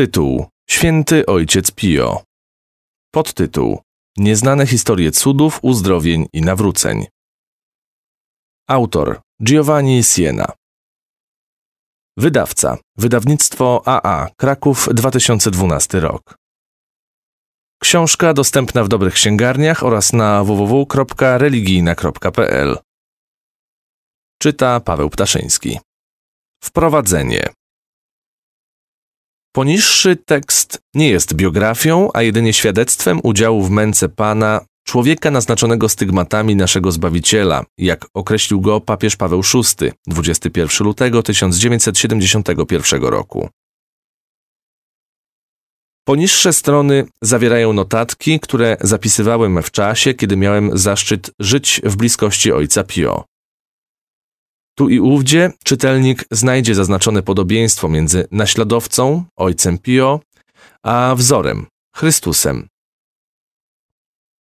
Tytuł: Święty Ojciec Pio. Podtytuł: Nieznane historie cudów, uzdrowień i nawróceń. Autor: Giovanni Siena. Wydawca: Wydawnictwo AA Kraków 2012 rok. Książka dostępna w dobrych księgarniach oraz na www.religijna.pl. Czyta Paweł Ptaszyński. Wprowadzenie. Poniższy tekst nie jest biografią, a jedynie świadectwem udziału w męce Pana, człowieka naznaczonego stygmatami naszego Zbawiciela, jak określił go papież Paweł VI 21 lutego 1971 roku. Poniższe strony zawierają notatki, które zapisywałem w czasie, kiedy miałem zaszczyt żyć w bliskości ojca Pio. Tu i ówdzie czytelnik znajdzie zaznaczone podobieństwo między naśladowcą, ojcem Pio, a wzorem, Chrystusem.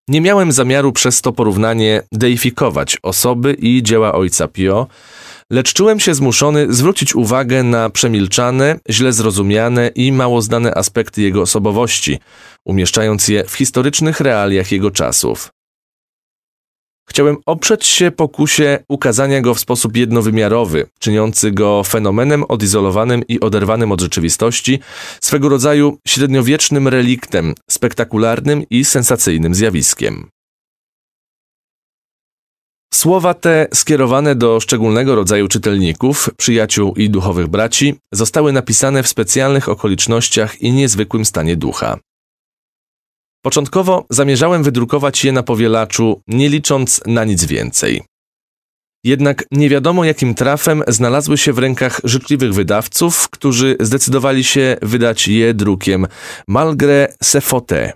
Nie miałem zamiaru przez to porównanie deifikować osoby i dzieła ojca Pio, lecz czułem się zmuszony zwrócić uwagę na przemilczane, źle zrozumiane i mało znane aspekty jego osobowości, umieszczając je w historycznych realiach jego czasów. Chciałem oprzeć się pokusie ukazania go w sposób jednowymiarowy, czyniący go fenomenem odizolowanym i oderwanym od rzeczywistości, swego rodzaju średniowiecznym reliktem, spektakularnym i sensacyjnym zjawiskiem. Słowa te, skierowane do szczególnego rodzaju czytelników, przyjaciół i duchowych braci, zostały napisane w specjalnych okolicznościach i niezwykłym stanie ducha. Początkowo zamierzałem wydrukować je na powielaczu, nie licząc na nic więcej. Jednak nie wiadomo jakim trafem znalazły się w rękach życzliwych wydawców, którzy zdecydowali się wydać je drukiem Malgré sefote.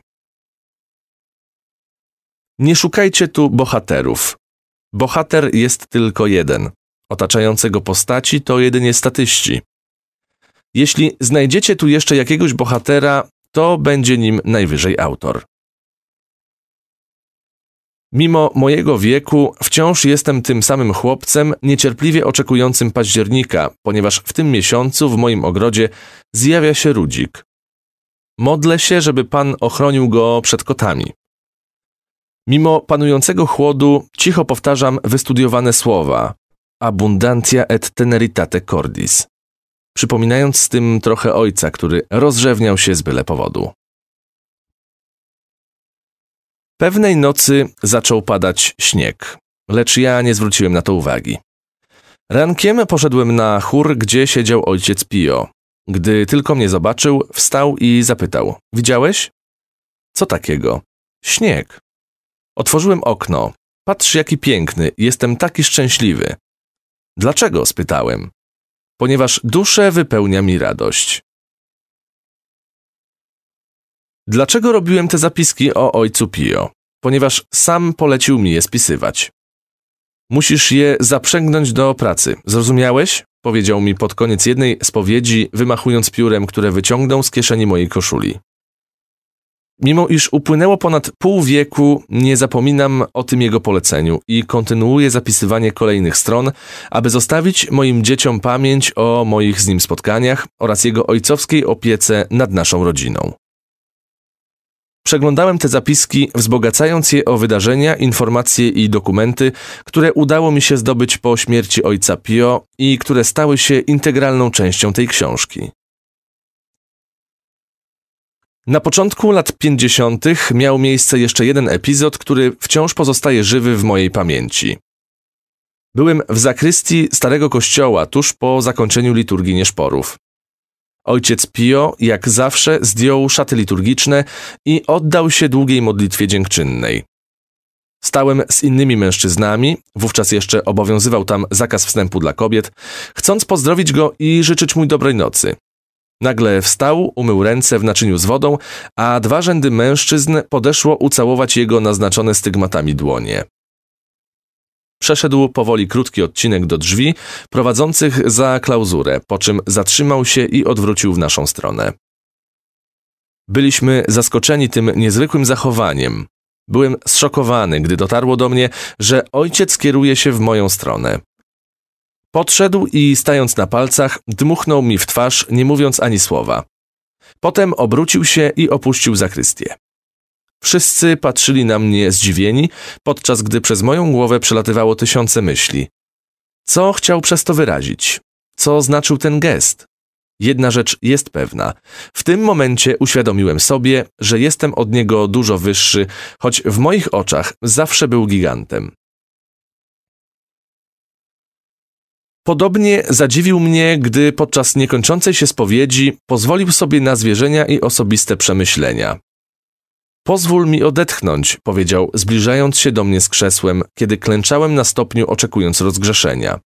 Nie szukajcie tu bohaterów. Bohater jest tylko jeden. Otaczające go postaci to jedynie statyści. Jeśli znajdziecie tu jeszcze jakiegoś bohatera, to będzie nim najwyżej autor. Mimo mojego wieku, wciąż jestem tym samym chłopcem, niecierpliwie oczekującym października, ponieważ w tym miesiącu w moim ogrodzie zjawia się rudzik. Modlę się, żeby Pan ochronił go przed kotami. Mimo panującego chłodu, cicho powtarzam wystudiowane słowa: abundantia et teneritate cordis przypominając z tym trochę ojca, który rozrzewniał się z byle powodu. Pewnej nocy zaczął padać śnieg, lecz ja nie zwróciłem na to uwagi. Rankiem poszedłem na chór, gdzie siedział ojciec Pio. Gdy tylko mnie zobaczył, wstał i zapytał: Widziałeś? Co takiego? Śnieg. Otworzyłem okno. Patrz, jaki piękny, jestem taki szczęśliwy. Dlaczego? spytałem ponieważ duszę wypełnia mi radość. Dlaczego robiłem te zapiski o ojcu Pio? Ponieważ sam polecił mi je spisywać. Musisz je zaprzęgnąć do pracy, zrozumiałeś? Powiedział mi pod koniec jednej spowiedzi, wymachując piórem, które wyciągnął z kieszeni mojej koszuli. Mimo iż upłynęło ponad pół wieku, nie zapominam o tym jego poleceniu i kontynuuję zapisywanie kolejnych stron, aby zostawić moim dzieciom pamięć o moich z nim spotkaniach oraz jego ojcowskiej opiece nad naszą rodziną. Przeglądałem te zapiski, wzbogacając je o wydarzenia, informacje i dokumenty, które udało mi się zdobyć po śmierci ojca Pio i które stały się integralną częścią tej książki. Na początku lat 50. miał miejsce jeszcze jeden epizod, który wciąż pozostaje żywy w mojej pamięci. Byłem w zakrystii starego kościoła tuż po zakończeniu liturgii nieszporów. Ojciec Pio, jak zawsze, zdjął szaty liturgiczne i oddał się długiej modlitwie dziękczynnej. Stałem z innymi mężczyznami, wówczas jeszcze obowiązywał tam zakaz wstępu dla kobiet, chcąc pozdrowić go i życzyć mu dobrej nocy. Nagle wstał, umył ręce w naczyniu z wodą, a dwa rzędy mężczyzn podeszło ucałować jego naznaczone stygmatami dłonie. Przeszedł powoli krótki odcinek do drzwi prowadzących za klauzurę, po czym zatrzymał się i odwrócił w naszą stronę. Byliśmy zaskoczeni tym niezwykłym zachowaniem. Byłem zszokowany, gdy dotarło do mnie, że ojciec kieruje się w moją stronę. Podszedł i stając na palcach, dmuchnął mi w twarz, nie mówiąc ani słowa. Potem obrócił się i opuścił zakrystię. Wszyscy patrzyli na mnie zdziwieni, podczas gdy przez moją głowę przelatywało tysiące myśli. Co chciał przez to wyrazić? Co znaczył ten gest? Jedna rzecz jest pewna. W tym momencie uświadomiłem sobie, że jestem od niego dużo wyższy, choć w moich oczach zawsze był gigantem. Podobnie zadziwił mnie, gdy podczas niekończącej się spowiedzi pozwolił sobie na zwierzenia i osobiste przemyślenia. Pozwól mi odetchnąć, powiedział, zbliżając się do mnie z krzesłem, kiedy klęczałem na stopniu oczekując rozgrzeszenia.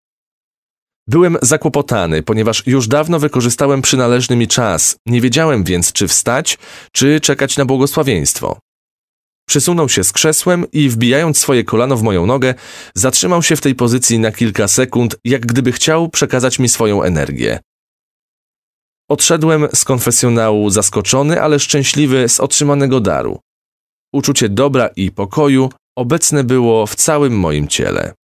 Byłem zakłopotany, ponieważ już dawno wykorzystałem przynależny mi czas, nie wiedziałem więc, czy wstać, czy czekać na błogosławieństwo. Przesunął się z krzesłem i wbijając swoje kolano w moją nogę, zatrzymał się w tej pozycji na kilka sekund, jak gdyby chciał przekazać mi swoją energię. Odszedłem z konfesjonału zaskoczony, ale szczęśliwy z otrzymanego daru. Uczucie dobra i pokoju obecne było w całym moim ciele.